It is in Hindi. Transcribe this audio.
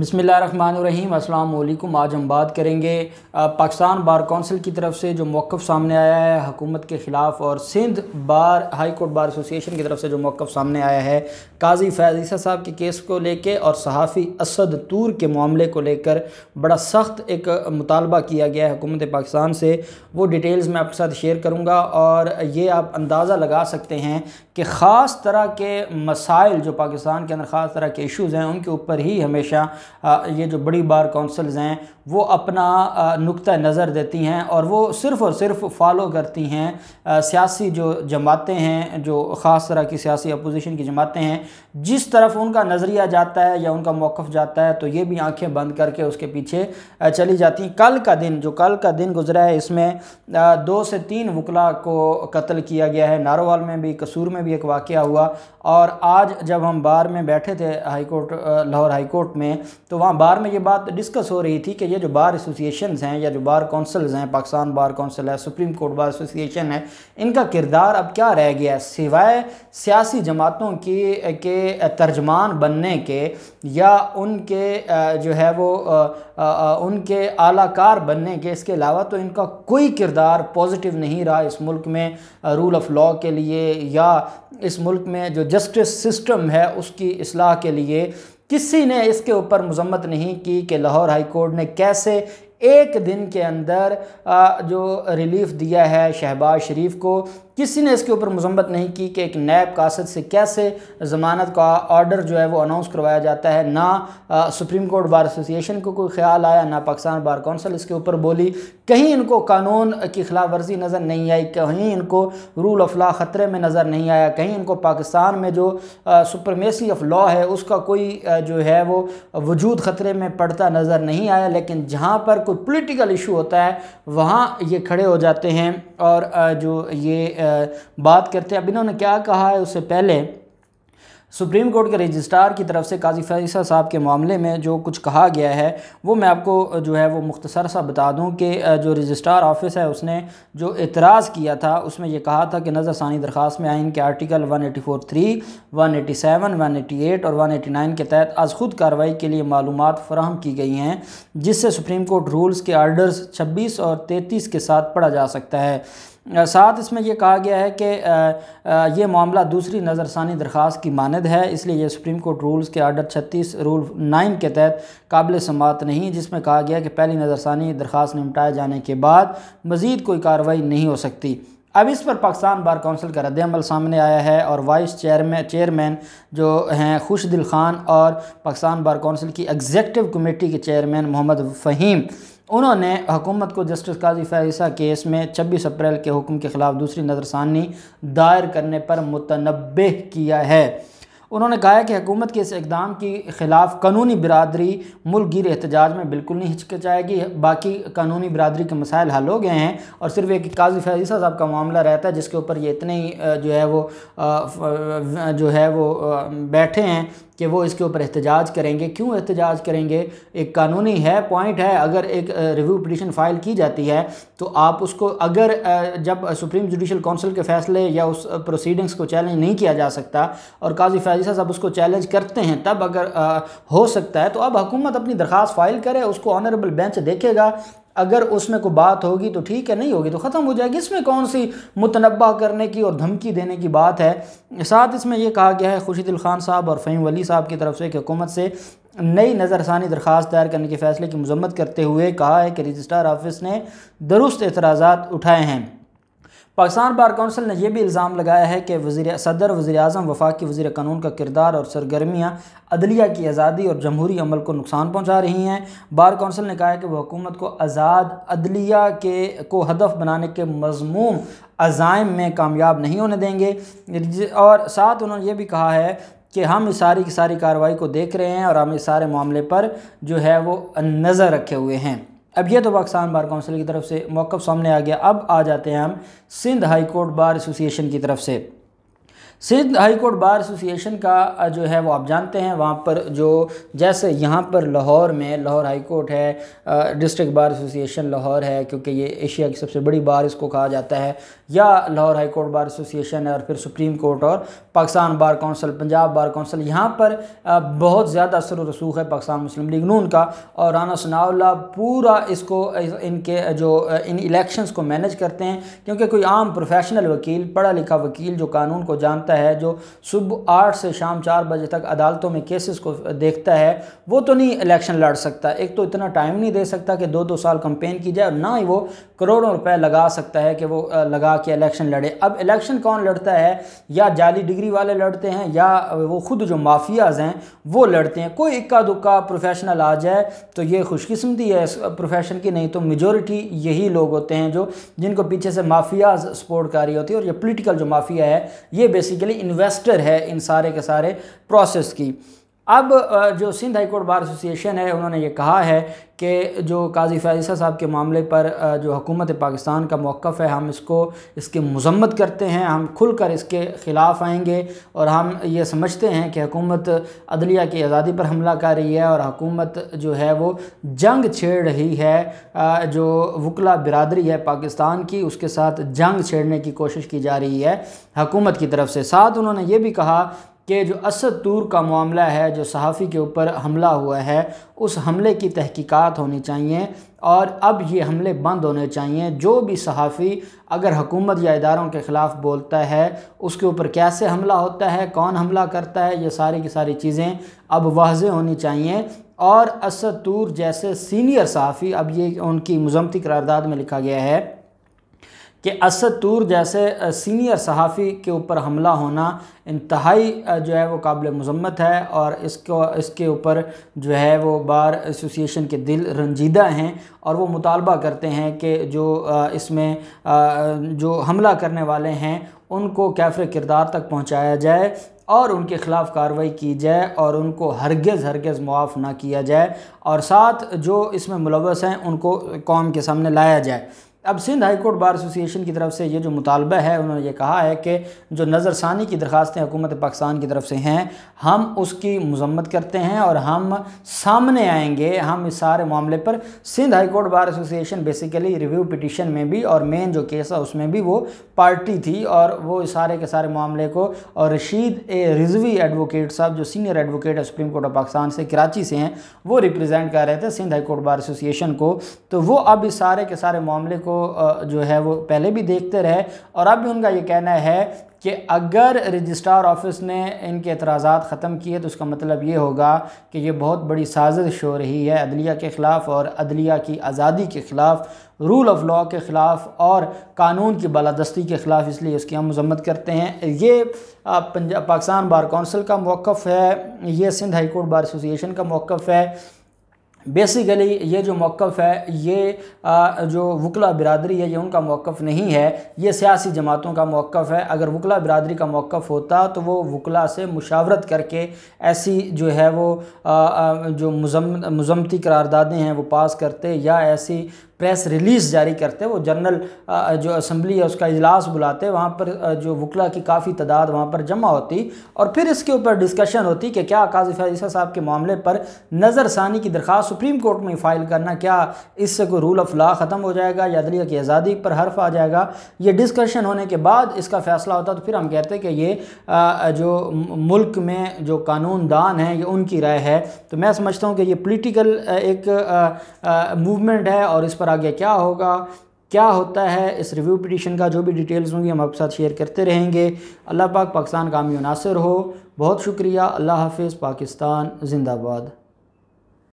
बसमिल अल्लाम आज हम बात करेंगे पाकिस्तान बार कौंसिल की तरफ से जो मौक़ सामने आया है हुकूमत के ख़िलाफ़ और Sindh bar high court bar association की तरफ से जो मौक़ सामने आया है काजी फैज़ीसा साहब के केस को लेके और सहाफ़ी असद तूर के मामले को लेकर बड़ा सख्त एक मुतालबा किया गया है हुकूमत पाकिस्तान से वो डिटेल्स मैं आपके साथ शेयर करूँगा और ये आप अंदाज़ा लगा सकते हैं कि ख़ास तरह के मसाइल जो पाकिस्तान के अंदर ख़ास तरह के इशूज़ हैं उनके ऊपर ही हमेशा ये जो बड़ी बार काउंसिल्स हैं वो अपना नुक़ नज़र देती हैं और वो सिर्फ़ और सिर्फ फॉलो करती हैं सियासी जो जमातें हैं जो ख़ास तरह की सियासी अपोजिशन की जमातें हैं जिस तरफ उनका नज़रिया जाता है या उनका मौक़ जाता है तो ये भी आंखें बंद करके उसके पीछे चली जाती हैं कल का दिन जो कल का दिन गुजरा है इसमें दो से तीन वकला को कत्ल किया गया है नारोवाल में भी कसूर में भी एक वाक़ हुआ और आज जब हम बार में बैठे थे हाईकोर्ट लाहौर हाईकोर्ट में तो वहाँ बार में ये बात डिस्कस हो रही थी कि ये जो बार एसोसिएशन हैं या जो बार कौंसल्स हैं पाकिस्तान बार कौंसल है सुप्रीम कोर्ट बार एसोसिएशन है इनका किरदार अब क्या रह गया है सिवाय सियासी जमातों की के तर्जमान बनने के या उनके जो है वो उनके आलाकार बनने के इसके अलावा तो इनका कोई किरदार पॉजिटिव नहीं रहा इस मुल्क में रूल ऑफ लॉ के लिए या इस मुल्क में जो जस्टिस सिस्टम है उसकी असलाह के लिए किसी ने इसके ऊपर मजम्मत नहीं की कि लाहौर हाई कोर्ट ने कैसे एक दिन के अंदर जो रिलीफ़ दिया है शहबाज शरीफ को किसी ने इसके ऊपर मजम्मत नहीं की कि एक नैब कासद से कैसे ज़मानत का ऑर्डर जो है वो अनाउंस करवाया जाता है ना आ, सुप्रीम कोर्ट बार एसोसिएशन को कोई ख्याल आया ना पाकिस्तान बार कौंसिल इसके ऊपर बोली कहीं इनको कानून की खिलाफ वर्जी नज़र नहीं आई कहीं इनको रूल ऑफ लॉ ख़तरे में नज़र नहीं आया कहीं इनको पाकिस्तान में जो सुप्रमेसी ऑफ लॉ है उसका कोई जो है वो वजूद ख़तरे में पड़ता नज़र नहीं आया लेकिन जहाँ पर कोई पोलिटिकल इशू होता है वहाँ ये खड़े हो जाते हैं और जो ये बात करते हैं अब इन्होंने क्या कहा है उससे पहले सुप्रीम कोर्ट के रजिस्ट्रार की तरफ से काजी फैसा साहब के मामले में जो कुछ कहा गया है वो मैं आपको जो है वो मुख्तसर सा बता दूं कि जो रजिस्ट्रार ऑफिस है उसने जो एतराज़ किया था उसमें यह कहा था कि नज़रसानी दरख्वास्त में आइन के article one eighty four three one eighty seven one eighty eight और वन एटी नाइन के तहत आज खुद कार्रवाई के लिए मालूम फराहम की गई हैं जिससे सुप्रीम कोर्ट रूल्स के आर्डर्स छब्बीस और तैंतीस के साथ पढ़ा जा सकता है साथ इसमें यह कहा गया है कि यह मामला दूसरी नज़रसानी दरख्वास्त की मानद है इसलिए यह सुप्रीम कोर्ट रूल्स के आर्डर छत्तीस रूल नाइन के तहत काबिल समात नहीं जिसमें कहा गया कि पहली नज़रसानी दरख्वास्त निपटाए जाने के बाद मज़ीद कोई कार्रवाई नहीं हो सकती अब इस पर पाकिस्तान बार काउंसिल का रद्दमल सामने आया है और वाइस चेयरमैन चेयरमैन जो हैं खुशदिल खान और पाकिस्तान बार काउंसिल की एग्जेक्टिव कमेटी के चेयरमैन मोहम्मद फ़हीम उन्होंने हुकूमत को जस्टिस काजी फैसा केस में छब्बीस अप्रैल के हुक्म के ख़िलाफ़ दूसरी नज़रसानी दायर करने पर मुतनब किया है उन्होंने कहा कि हुकूमत के इस इकदाम के ख़िलाफ़ कानूनी बरदरी मुल्क गिर एहतजाज में बिल्कुल नहीं हिचकिचाएगी बाकी कानूनी बरदरी के मसाइल हल हो गए हैं और सिर्फ एक काजी फैज़ा साहब का मामला रहता है जिसके ऊपर ये इतने ही जो है वो जो है वो बैठे हैं कि वो इसके ऊपर एहतजाज करेंगे क्यों एहतजाज करेंगे एक कानूनी है पॉइंट है अगर एक रिव्यू पटिशन फाइल की जाती है तो आप उसको अगर जब सुप्रीम जुडिशल काउंसिल के फैसले या उस प्रोसीडिंग्स को चैलेंज नहीं किया जा सकता और काजी फैज साजिशा साहब उसको चैलेंज करते हैं तब अगर आ, हो सकता है तो अब हुकूमत अपनी दरख्वास्त फाइल करे उसको ऑनरेबल बेंच देखेगा अगर उसमें कोई बात होगी तो ठीक है नहीं होगी तो ख़त्म हो जाएगी इसमें कौन सी मुतनबा करने की और धमकी देने की बात है साथ इसमें यह कहा गया है खुर्शीद खान साहब और फ़हीम वली साहब की तरफ से कि हुकूमत से नई नज़रसानी दरख्वास्त तैयार करने के फ़ैसले की मजम्मत करते हुए कहा है कि रजिस्ट्रार ऑफिस ने दुरुस्त एतराज़ा उठाए हैं पाकिस्तान बार कौंसिल ने यह भी इल्ज़ाम लगाया है कि वजी सदर वजी अजम वफाकी वजी कानून का किरदार और सरगर्मियाँ अदलिया की आज़ादी और जमहूरी अमल को नुकसान पहुँचा रही हैं बार कौंसिल ने कहा है कि वह हुकूमत को आज़ाद अदलिया के को हदफ बनाने के मजमूम अजायम में कामयाब नहीं होने देंगे और साथ उन्होंने ये भी कहा है कि हम इस सारी की सारी कार्रवाई को देख रहे हैं और हम इस सारे मामले पर जो है वो नज़र रखे हुए हैं अब यह तो पाकिस्तान बार काउंसिल की तरफ से मौक़ सामने आ गया अब आ जाते हैं हम Sindh high court bar association की तरफ से Sindh high court bar association का जो है वो आप जानते हैं वहाँ पर जो जैसे यहाँ पर लाहौर में लाहौर हाई कोर्ट है डिस्ट्रिक्ट बार एसोसिएशन लाहौर है क्योंकि ये एशिया की सबसे बड़ी बार इसको कहा जाता है या Lahore high court bar association है और फिर सुप्रीम कोर्ट और Pakistan bar council Punjab bar council यहाँ पर बहुत ज़्यादा असर व रसूख है पाकिस्तान मुस्लिम लीग नून का और राना सनाउल्ला पूरा इसको इनके जो इन इलेक्शंस को मैनेज करते हैं क्योंकि कोई आम प्रोफेशनल वकील पढ़ा लिखा वकील जो कानून को जानता है जो सुबह आठ से शाम चार बजे तक अदालतों में केसेस को देखता है वो तो नहीं इलेक्शन लड़ सकता एक तो इतना टाइम नहीं दे सकता कि दो दो साल कंपेन की जाए और ना ही वो करोड़ों रुपए लगा सकता है कि वो लगा के इलेक्शन लड़े अब इलेक्शन कौन लड़ता है या जाली डिग्री डिग्री वाले लड़ते हैं या वो ख़ुद जो माफियाज़ हैं वो लड़ते हैं कोई इक्का दुक्का प्रोफेशनल आ जाए तो ये खुशकिस्मती है इस प्रोफेशन की नहीं तो मेजोरिटी यही लोग होते हैं जो जिनको पीछे से माफियाज सपोर्ट कर रही होती है और ये पोलिटिकल जो माफिया है ये बेसिकली इन्वेस्टर है इन सारे के सारे प्रोसेस की अब जो Sindh high court bar association है उन्होंने ये कहा है कि जो काजी फ़ैज़ा साहब के मामले पर जो हुकूमत पाकिस्तान का मौक़ है हम इसको इसके मजम्मत करते हैं हम खुल कर इसके ख़िलाफ़ आएंगे और हम ये समझते हैं कि हुकूमत अदलिया की आज़ादी पर हमला कर रही है और हुकूमत जो है वो जंग छेड़ रही है जो वकला बिरदरी है पाकिस्तान की उसके साथ जंग छेड़ने की कोशिश की जा रही है हकूमत की तरफ से साथ उन्होंने ये भी कहा कि जो असद तूर का मामला है जो सहाफ़ी के ऊपर हमला हुआ है उस हमले की तहकीकात होनी चाहिए और अब ये हमले बंद होने चाहिए जो भी सहाफ़ी अगर हुकूमत या इदारों के ख़िलाफ़ बोलता है उसके ऊपर कैसे हमला होता है कौन हमला करता है ये सारी की सारी चीज़ें अब वाज होनी चाहिए और असद तूर जैसे सीनियर सहाफ़ी अब ये उनकी मजम्मती करारदादा में लिखा गया है कि असद तूर जैसे सीनियर सहाफ़ी के ऊपर हमला होना इंतहाई जो है वो काबिल मजम्मत है और इसको इसके ऊपर जो है वो बार एसोसिएशन के दिल रंजीदा हैं और वो मुतालबा करते हैं कि जो इसमें जो हमला करने वाले हैं उनको कैफरे किरदार तक पहुँचाया जाए और उनके ख़िलाफ़ कार्रवाई की जाए और उनको हरगज़ हरगज़ मुआफ़ ना किया जाए और साथ जो इसमें मुलवस हैं उनको कौम के सामने लाया जाए अब Sindh high court bar association की तरफ से ये जो मुतालबा है उन्होंने ये कहा है कि जो नज़रसानी की दरख्वास्तें हुकूमत पाकिस्तान की तरफ से हैं हम उसकी मजम्मत करते हैं और हम सामने आएंगे हम इस सारे मामले पर Sindh high court bar association basically review petition में भी और मेन जो केस है उसमें भी वो पार्टी थी और वो इस सारे के सारे मामले को और रशीद ए रिजवी एडवोकेट साहब जो सीनियर एडवोकेट है सुप्रीम कोर्ट ऑफ पाकिस्तान से कराची से हैं वो रिप्रजेंट कर रहे थे Sindh high court bar association को तो वो अब इस सारे के सारे मामले को को जो है वो पहले भी देखते रहे और अब भी उनका ये कहना है कि अगर रजिस्ट्रार ऑफिस ने इनके एतराज़ा ख़त्म किए तो उसका मतलब ये होगा कि ये बहुत बड़ी साजिश हो रही है अदलिया के ख़िलाफ़ और अदलिया की आज़ादी के ख़िलाफ़ रूल ऑफ लॉ के ख़िलाफ़ और कानून की बालादस्ती के ख़िलाफ़ इसलिए उसकी हम मजम्मत करते हैं ये पंजाब पाकिस्तान बार कौंसिल का मौक़ है ये Sindh high court bar association का मौक़ है बेसिकली ये जो मौक़ है ये जो वकला बिरादरी है ये उनका मौक़ नहीं है ये सियासी जमातों का मौक़ है अगर वकला बिरादरी का मौक़ होता तो वो वकला से मुशावरत करके ऐसी जो है वो जो मजम्मती करारदादें हैं वो पास करते या ऐसी प्रेस रिलीज़ जारी करते वो जनरल जो असम्बली है उसका इजलास बुलाते वहाँ पर जो वकला की काफ़ी तादाद वहाँ पर जमा होती और फिर इसके ऊपर डिस्कशन होती कि क्या काजी फैसा साहब के मामले पर नज़रसानी की दरख्वास्त सुप्रीम कोर्ट में फ़ाइल करना क्या इससे कोई रूल ऑफ लॉ ख़त्म हो जाएगा या अदलिया की आज़ादी पर हर्फ आ जाएगा ये डिस्कशन होने के बाद इसका फ़ैसला होता तो फिर हम कहते कि ये जो मुल्क में जो कानून दान है ये उनकी राय है तो मैं समझता हूँ कि ये पोलिटिकल एक मूवमेंट है और इस पर आगे क्या होगा क्या होता है इस रिव्यू पिटिशन का जो भी डिटेल्स होंगी हम आपके साथ शेयर करते रहेंगे अल्लाह पाक पाकिस्तान का हामी हो बहुत शुक्रिया अल्लाह हाफिज़ पाकिस्तान ज़िंदाबाद